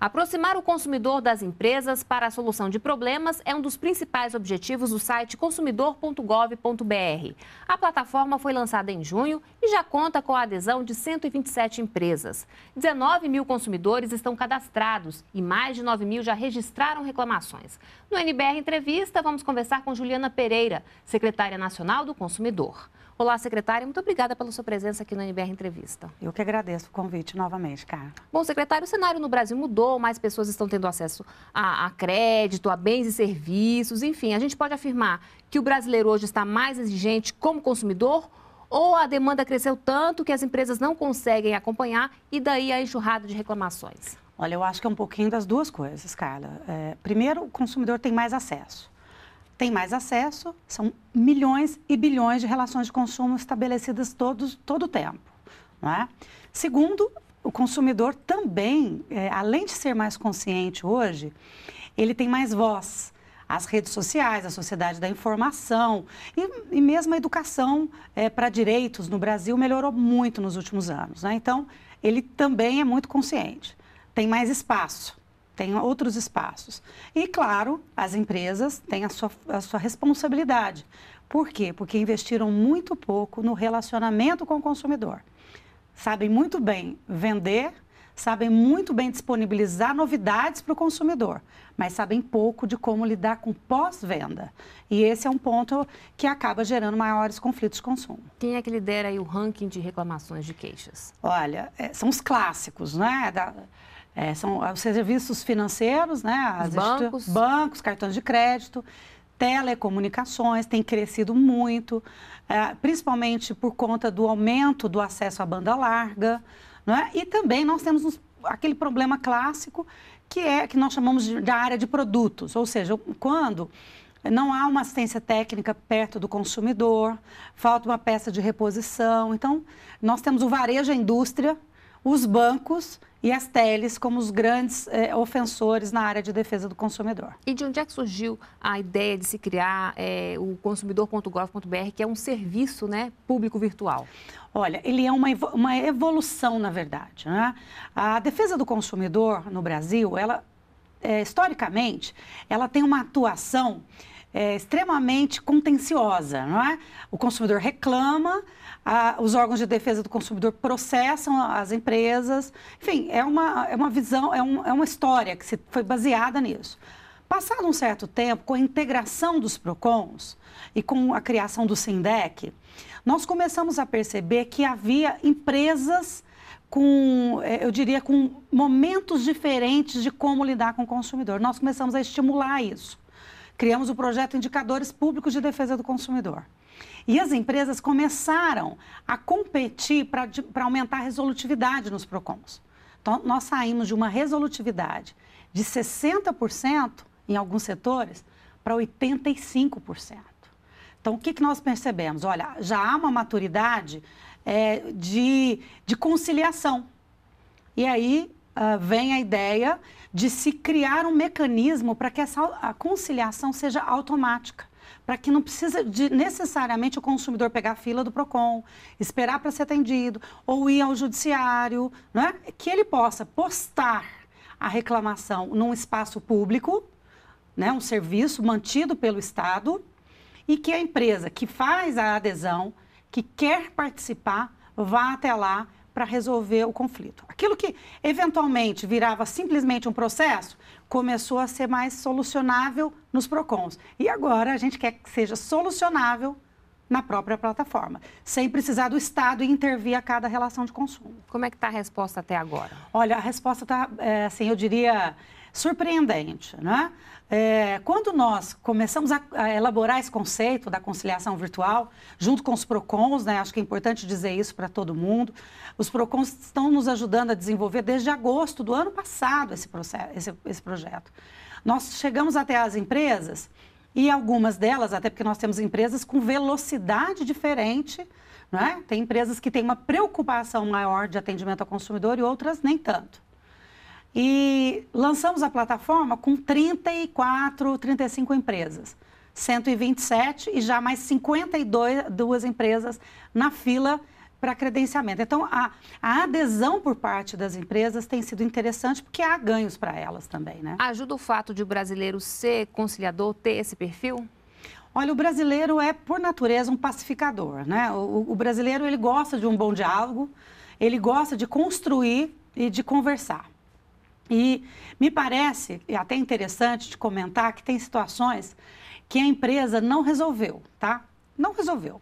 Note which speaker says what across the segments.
Speaker 1: Aproximar o consumidor das empresas para a solução de problemas é um dos principais objetivos do site consumidor.gov.br. A plataforma foi lançada em junho e já conta com a adesão de 127 empresas. 19 mil consumidores estão cadastrados e mais de 9 mil já registraram reclamações. No NBR Entrevista, vamos conversar com Juliana Pereira, secretária nacional do consumidor. Olá, secretário, muito obrigada pela sua presença aqui no NBR Entrevista. Eu que agradeço o convite novamente, Carla. Bom, secretário, o cenário no Brasil mudou, mais pessoas estão tendo acesso a, a crédito, a bens e serviços, enfim, a gente pode afirmar que o brasileiro hoje está mais exigente como consumidor ou a demanda cresceu tanto que as empresas não conseguem acompanhar e daí a enxurrada de reclamações?
Speaker 2: Olha, eu acho que é um pouquinho das duas coisas, Carla. É, primeiro, o consumidor tem mais acesso tem mais acesso, são milhões e bilhões de relações de consumo estabelecidas todos, todo o tempo. Não é? Segundo, o consumidor também, é, além de ser mais consciente hoje, ele tem mais voz. As redes sociais, a sociedade da informação e, e mesmo a educação é, para direitos no Brasil melhorou muito nos últimos anos. Né? Então, ele também é muito consciente, tem mais espaço tem outros espaços. E, claro, as empresas têm a sua, a sua responsabilidade. Por quê? Porque investiram muito pouco no relacionamento com o consumidor. Sabem muito bem vender, sabem muito bem disponibilizar novidades para o consumidor, mas sabem pouco de como lidar com pós-venda. E esse é um ponto que acaba gerando maiores conflitos de consumo. Quem é que lidera aí o
Speaker 1: ranking de reclamações de queixas?
Speaker 2: Olha, é, são os clássicos, né? Da é, são ah, os serviços financeiros, né? As bancos. bancos, cartões de crédito, telecomunicações, tem crescido muito, é, principalmente por conta do aumento do acesso à banda larga. Né? E também nós temos uns, aquele problema clássico que é que nós chamamos de, de área de produtos, ou seja, quando não há uma assistência técnica perto do consumidor, falta uma peça de reposição. Então, nós temos o varejo, a indústria, os bancos e as teles como os
Speaker 1: grandes eh, ofensores na área de defesa do consumidor. E de onde é que surgiu a ideia de se criar eh, o consumidor.gov.br, que é um serviço né, público virtual?
Speaker 2: Olha, ele é uma, uma evolução, na verdade. Né? A defesa do consumidor no Brasil, ela, eh, historicamente, ela tem uma atuação é, extremamente contenciosa, não é? O consumidor reclama, a, os órgãos de defesa do consumidor processam as empresas. Enfim, é uma, é uma visão, é, um, é uma história que se, foi baseada nisso. Passado um certo tempo, com a integração dos PROCONs e com a criação do SINDEC, nós começamos a perceber que havia empresas com, é, eu diria, com momentos diferentes de como lidar com o consumidor. Nós começamos a estimular isso. Criamos o projeto Indicadores Públicos de Defesa do Consumidor. E as empresas começaram a competir para aumentar a resolutividade nos PROCONs. Então, nós saímos de uma resolutividade de 60% em alguns setores para 85%. Então, o que, que nós percebemos? Olha, já há uma maturidade é, de, de conciliação. E aí uh, vem a ideia de se criar um mecanismo para que essa a conciliação seja automática para que não precisa de, necessariamente o consumidor pegar a fila do Procon, esperar para ser atendido ou ir ao judiciário, é? que ele possa postar a reclamação num espaço público, né? um serviço mantido pelo Estado e que a empresa que faz a adesão, que quer participar, vá até lá para resolver o conflito. Aquilo que eventualmente virava simplesmente um processo começou a ser mais solucionável nos PROCONs. E agora a gente quer que seja solucionável na própria plataforma, sem precisar do Estado intervir a cada relação de consumo. Como é que está a resposta até agora? Olha, a resposta está, é, eh, assim, eu diria, surpreendente. Né? É, quando nós começamos a, a, elaborar esse conceito da conciliação virtual, junto com os PROCONs, né, acho que é importante dizer isso para todo mundo, os PROCONs estão nos ajudando a desenvolver desde agosto do ano passado esse, processo, esse, esse projeto. Nós chegamos até as empresas e algumas delas, até porque nós temos empresas com velocidade diferente, né? tem empresas que têm uma preocupação maior de atendimento ao consumidor e outras nem tanto. E e lançamos a plataforma com 34, 35 empresas. 127 e já mais 52 empresas na fila para credenciamento. Então, a, a, adesão por parte das empresas tem sido interessante porque há ganhos para elas também, né?
Speaker 1: Ajuda o fato de o brasileiro ser conciliador, ter esse perfil?
Speaker 2: Olha, o brasileiro é, por natureza, um pacificador, né? O, o brasileiro, ele gosta de um bom diálogo, ele gosta de construir e de conversar. E me parece e até interessante de comentar que tem situações que a empresa não resolveu, tá? Não resolveu.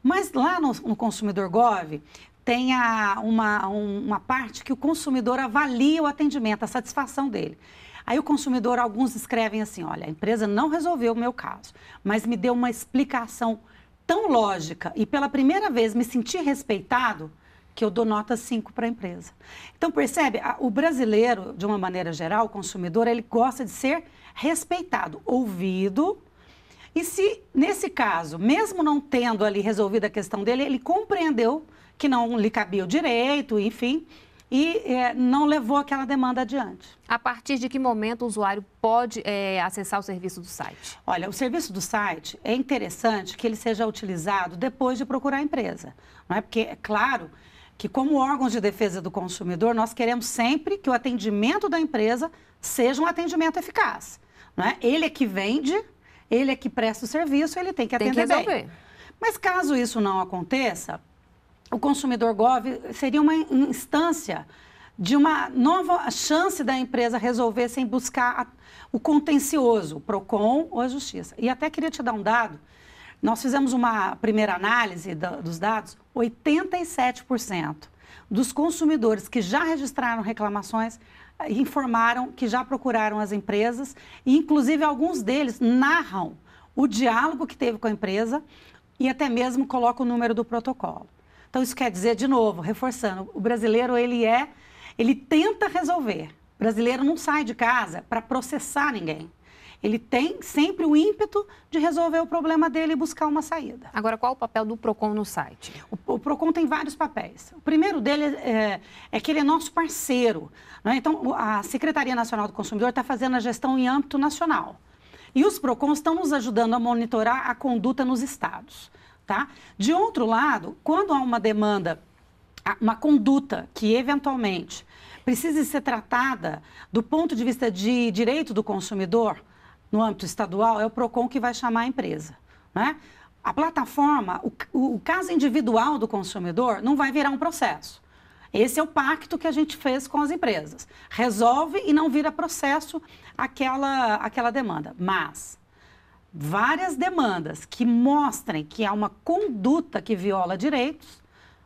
Speaker 2: Mas lá no, no consumidor Gov tem a, uma, um, uma parte que o consumidor avalia o atendimento, a satisfação dele. Aí o consumidor, alguns escrevem assim: olha, a empresa não resolveu o meu caso, mas me deu uma explicação tão lógica e pela primeira vez me senti respeitado que eu dou nota 5 para a empresa. Então, percebe, o brasileiro, de uma maneira geral, o consumidor, ele gosta de ser respeitado, ouvido. E se, nesse caso, mesmo não tendo ali resolvido a questão dele, ele compreendeu que não lhe cabia o direito, enfim, e é, não levou aquela demanda adiante. A partir de que momento o usuário pode é, acessar o serviço do site? Olha, o serviço do site é interessante que ele seja utilizado depois de procurar a empresa, não é? Porque é claro que, como órgãos de defesa do consumidor, nós queremos sempre que o atendimento da empresa seja um atendimento eficaz. Né? Ele é que vende, ele é que presta o serviço, ele tem que atender tem que resolver. bem. Mas caso isso não aconteça, o consumidor gov seria uma instância de uma nova chance da empresa resolver sem buscar a, o contencioso, o PROCON ou a Justiça. E até queria te dar um dado nós fizemos uma primeira análise da, dos dados, 87% dos consumidores que já registraram reclamações eh, informaram que já procuraram as empresas e, inclusive, alguns deles narram o diálogo que teve com a empresa e até mesmo coloca o número do protocolo. Então, isso quer dizer, de novo, reforçando, o brasileiro, ele é, ele tenta resolver. O brasileiro não sai de casa para processar ninguém ele tem sempre o ímpeto de resolver o problema dele e buscar uma saída. Agora, qual o papel do PROCON no site? O, o PROCON tem vários papéis. O primeiro dele é, é que ele é nosso parceiro. Né? Então, a Secretaria Nacional do Consumidor está fazendo a gestão em âmbito nacional. E os PROCONs estão nos ajudando a monitorar a conduta nos estados. Tá? De outro lado, quando há uma demanda, uma conduta que eventualmente precise ser tratada do ponto de vista de direito do consumidor, no âmbito estadual, é o PROCON que vai chamar a empresa. Né? A plataforma, o, o caso individual do consumidor não vai virar um processo. Esse é o pacto que a gente fez com as empresas. Resolve e não vira processo aquela, aquela demanda. Mas várias demandas que mostrem que há uma conduta que viola direitos,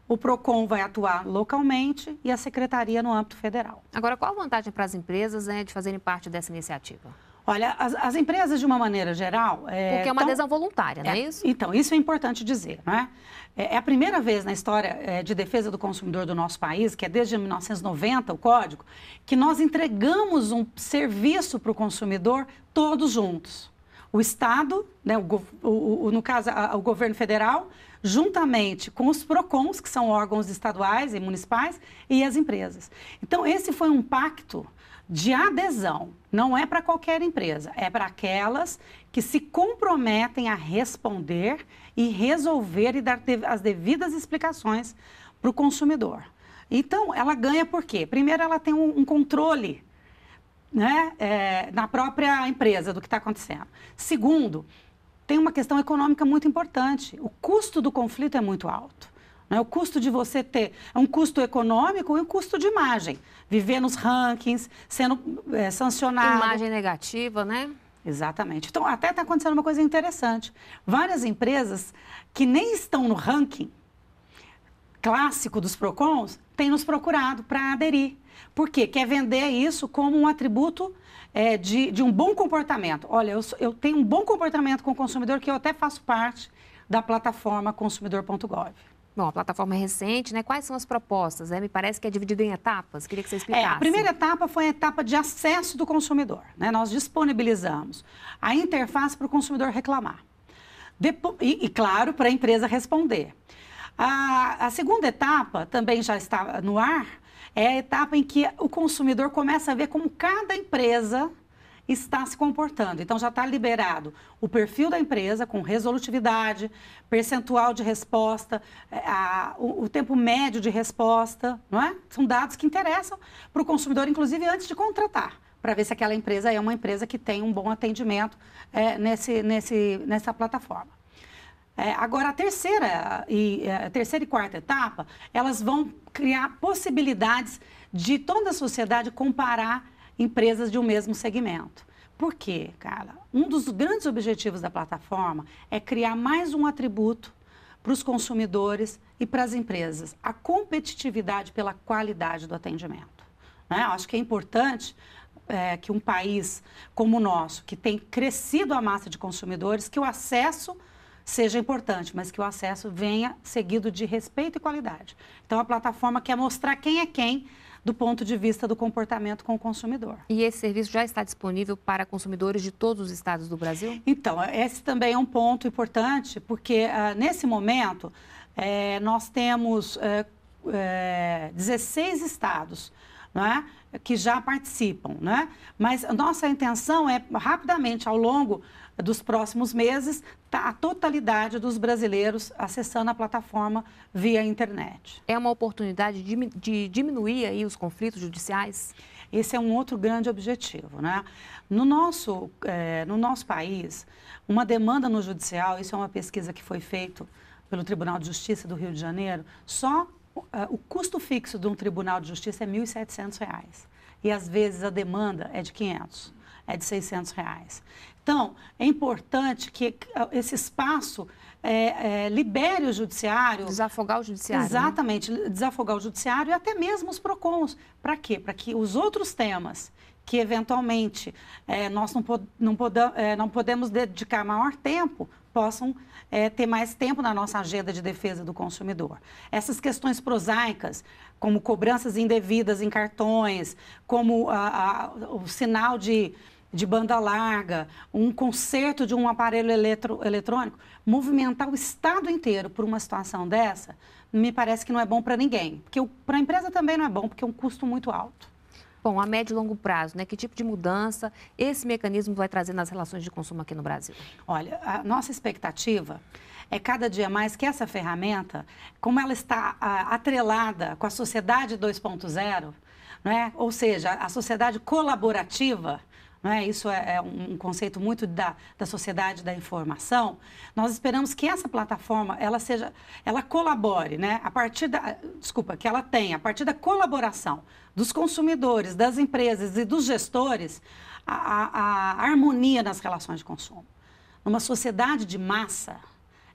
Speaker 1: o PROCON vai atuar localmente e a Secretaria no âmbito federal. Agora, qual a vantagem para as empresas né, de fazerem parte dessa iniciativa?
Speaker 2: Olha, as, as, empresas, de uma maneira geral. É, Porque é uma tão, adesão voluntária, não é, é, isso? Então, isso é importante dizer, não é? É, é a primeira vez na história é, de defesa do consumidor do nosso país, que é desde 1990 o código, que nós entregamos um serviço para o consumidor todos juntos. O Estado, né, o, o, o, no caso, a, o governo federal, juntamente com os PROCONs, que são órgãos estaduais e municipais, e as empresas. Então, esse foi um pacto de adesão. Não é para qualquer empresa, é para aquelas que se comprometem a responder e resolver e dar as devidas explicações para o consumidor. Então, ela ganha por quê? Primeiro, ela tem um, controle né, é, na própria empresa do que está acontecendo. Segundo, tem uma questão econômica muito importante. O custo do conflito é muito alto. É o custo de você ter é um custo econômico e um custo de imagem. Viver nos rankings, sendo é,
Speaker 1: sancionado. Imagem negativa, né?
Speaker 2: Exatamente. Então, até está acontecendo uma coisa interessante. Várias empresas que nem estão no ranking clássico dos PROCONs têm nos procurado para aderir. Por quê? Quer vender isso como um atributo é, de, de um bom comportamento. Olha, eu, eu tenho um bom comportamento com o
Speaker 1: consumidor que eu até faço parte da plataforma consumidor.gov. Bom, a plataforma é recente, né? Quais são as propostas? Né? Me parece que é dividido em etapas. Queria que você explicasse. É, a primeira
Speaker 2: etapa foi a etapa de acesso do consumidor. Né? Nós disponibilizamos a interface para o consumidor reclamar. Depo... E, e, claro, para a empresa responder. A, a segunda etapa também já está no ar. É a etapa em que o consumidor começa a ver como cada empresa está se comportando. Então, já está liberado o perfil da empresa com resolutividade, percentual de resposta, eh, a, o, o, tempo médio de resposta, não é? São dados que interessam para o consumidor, inclusive antes de contratar, para ver se aquela empresa é uma empresa que tem um bom atendimento é, nesse, nesse, nessa plataforma. É, agora, a terceira, e, a terceira e quarta etapa, elas vão criar possibilidades de toda a sociedade comparar empresas de um mesmo segmento. Por quê, cara? Um dos grandes objetivos da plataforma é criar mais um atributo para os consumidores e para as empresas, a competitividade pela qualidade do atendimento. Né? Eu acho que é importante é, que um país como o nosso, que tem crescido a massa de consumidores, que o acesso seja importante, mas que o acesso venha seguido de respeito e qualidade. Então a plataforma quer mostrar quem é quem do ponto de vista do comportamento com o consumidor. E esse serviço já está disponível para consumidores de todos os estados do Brasil? Então, esse também é um ponto importante, porque ah, nesse momento eh, nós temos 16 eh, eh, estados. é, que já participam, né? mas nossa intenção é rapidamente, ao longo dos próximos meses, tá a totalidade dos brasileiros acessando a plataforma via internet. É uma oportunidade de, diminuir aí os conflitos judiciais? Esse é um outro grande objetivo. Né? No, nosso, é, no nosso país, uma demanda no judicial, isso é uma pesquisa que foi feita pelo Tribunal de Justiça do Rio de Janeiro, só uh, o custo fixo de um Tribunal de Justiça é R$ 1.700. E às vezes a demanda é de 500, é de 600 reais. Então, é importante que ah, esse espaço é, é, libere o judiciário. Desafogar o judiciário. Né? Exatamente, né? desafogar o judiciário e até mesmo os PROCONs. Para quê? Para que os outros temas que eventualmente é, nós não, pod não, é, não podemos dedicar maior tempo possam é, ter mais tempo na nossa agenda de defesa do consumidor. Essas questões prosaicas, como cobranças indevidas em cartões, como a, a, o sinal de de banda larga, um conserto de um aparelho eletro, eletrônico, movimentar o Estado inteiro por uma situação dessa, me parece que não
Speaker 1: é bom para ninguém. Porque para a empresa também não é bom, porque é um custo muito alto. Bom, a médio e longo prazo, né? Que tipo de mudança esse mecanismo vai trazer nas relações de consumo aqui no Brasil? Olha, a
Speaker 2: nossa expectativa é cada dia mais que essa ferramenta, como ela está atrelada com a sociedade 2.0, né? ou seja, a sociedade colaborativa, é? isso é, é, um conceito muito da, da sociedade da informação, nós esperamos que essa plataforma ela seja, ela colabore, né? a partir da, desculpa, que ela tenha, a partir da colaboração dos consumidores, das empresas e dos gestores, a, a, a harmonia nas relações de consumo. Numa sociedade de massa,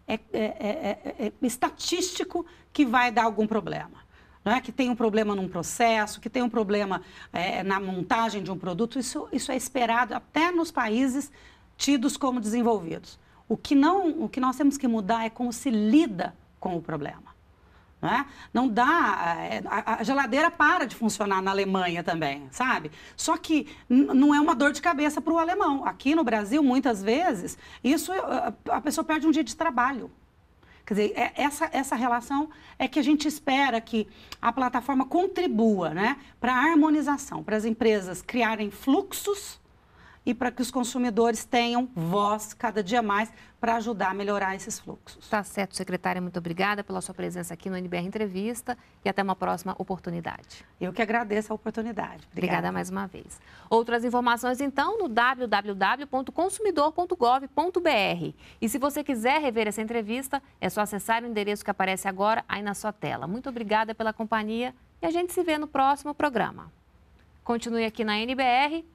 Speaker 2: é, é estatístico que vai dar algum problema né, que tem um problema num processo, que tem um problema é, na montagem de um produto, isso, isso é esperado até nos países tidos como desenvolvidos. O que, não, o que nós temos que mudar é como se lida com o problema. Não, né? não dá. É, a, a geladeira para de funcionar na Alemanha também, sabe? Só que não é uma dor de cabeça para o alemão. Aqui no Brasil, muitas vezes, isso a pessoa perde um dia de trabalho. Quer dizer, é essa, essa relação é que a gente espera que a plataforma contribua né, para a harmonização, para as empresas criarem fluxos e para que os consumidores tenham voz cada dia mais
Speaker 1: para ajudar a melhorar esses fluxos. Tá certo, secretária, muito obrigada pela sua presença aqui no NBR Entrevista e até uma próxima oportunidade. Eu que agradeço a oportunidade. Obrigada, obrigada mais uma vez. Outras informações então no www.consumidor.gov.br. E se você quiser rever essa entrevista, é só acessar o endereço que aparece agora aí na sua tela. Muito obrigada pela companhia e a gente se vê no próximo programa. Continue aqui na NBR